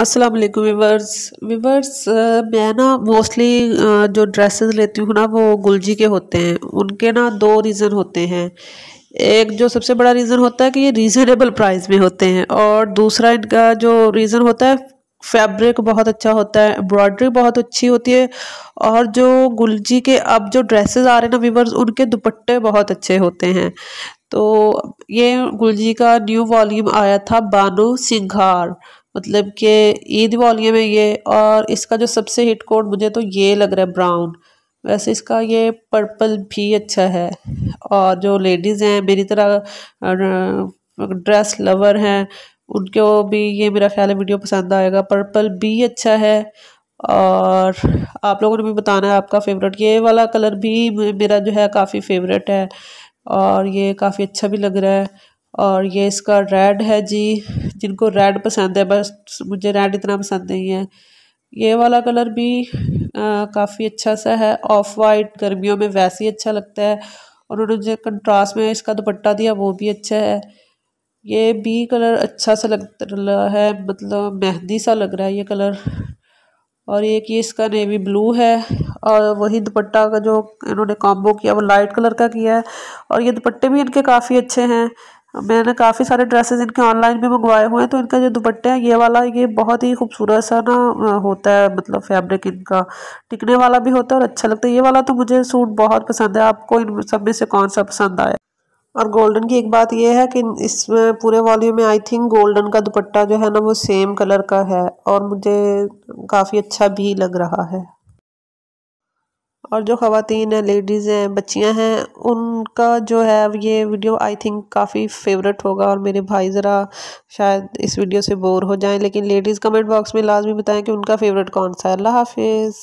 अस्सलाम वालेकुम viewers viewers मैं ना मोस्टली जो ड्रेसेस लेती हूँ ना वो गुलजी के होते हैं उनके ना दो रीज़न होते हैं एक जो सबसे बड़ा रीज़न होता है कि ये रीज़नेबल प्राइस में होते हैं और दूसरा इनका जो रीज़न होता है फैब्रिक बहुत अच्छा होता है एम्ब्रॉयडरी बहुत अच्छी होती है और जो गुलजी के अब जो ड्रेसेस आ रहे हैं ना वीवर्स उनके दुपट्टे बहुत अच्छे होते हैं तो ये गुलजी का न्यू वॉल्यूम आया था बानो सिंघार मतलब कि ईद वालिए में ये और इसका जो सबसे हिट कोड मुझे तो ये लग रहा है ब्राउन वैसे इसका ये पर्पल भी अच्छा है और जो लेडीज़ हैं मेरी तरह ड्रेस लवर हैं उनको भी ये मेरा ख्याल है वीडियो पसंद आएगा पर्पल भी अच्छा है और आप लोगों ने भी बताना है आपका फेवरेट ये वाला कलर भी मेरा जो है काफ़ी फेवरेट है और ये काफ़ी अच्छा भी लग रहा है और ये इसका रेड है जी जिनको रेड पसंद है बस मुझे रेड इतना पसंद नहीं है ये वाला कलर भी काफ़ी अच्छा सा है ऑफ वाइट गर्मियों में वैसे ही अच्छा लगता है और उन्होंने जो कंट्रास्ट में इसका दुपट्टा दिया वो भी अच्छा है ये भी कलर अच्छा सा लग रहा है मतलब मेहंदी सा लग रहा है ये कलर और एक ये इसका नेवी ब्लू है और वही दुपट्टा का जो इन्होंने कॉम्बो किया वो लाइट कलर का किया है और ये दुपट्टे भी इनके काफ़ी अच्छे हैं मैंने काफ़ी सारे ड्रेसेस इनके ऑनलाइन भी मंगवाए हुए हैं तो इनका जो दुपट्टे हैं ये वाला ये बहुत ही खूबसूरत सा ना होता है मतलब फैब्रिक इनका टिकने वाला भी होता है और अच्छा लगता है ये वाला तो मुझे सूट बहुत पसंद है आपको इन सब में से कौन सा पसंद आया और गोल्डन की एक बात ये है कि इसमें पूरे वॉल्यूम में आई थिंक गोल्डन का दुपट्टा जो है ना वो सेम कलर का है और मुझे काफ़ी अच्छा भी लग रहा है और जो ख़वातीन हैं लेडीज़ हैं बच्चियाँ हैं उन उनका जो है ये वीडियो आई थिंक काफ़ी फेवरेट होगा और मेरे भाई ज़रा शायद इस वीडियो से बोर हो जाएं लेकिन लेडीज़ कमेंट बॉक्स में लाजमी बताएं कि उनका फेवरेट कौन सा है अल्लाह हाफिज़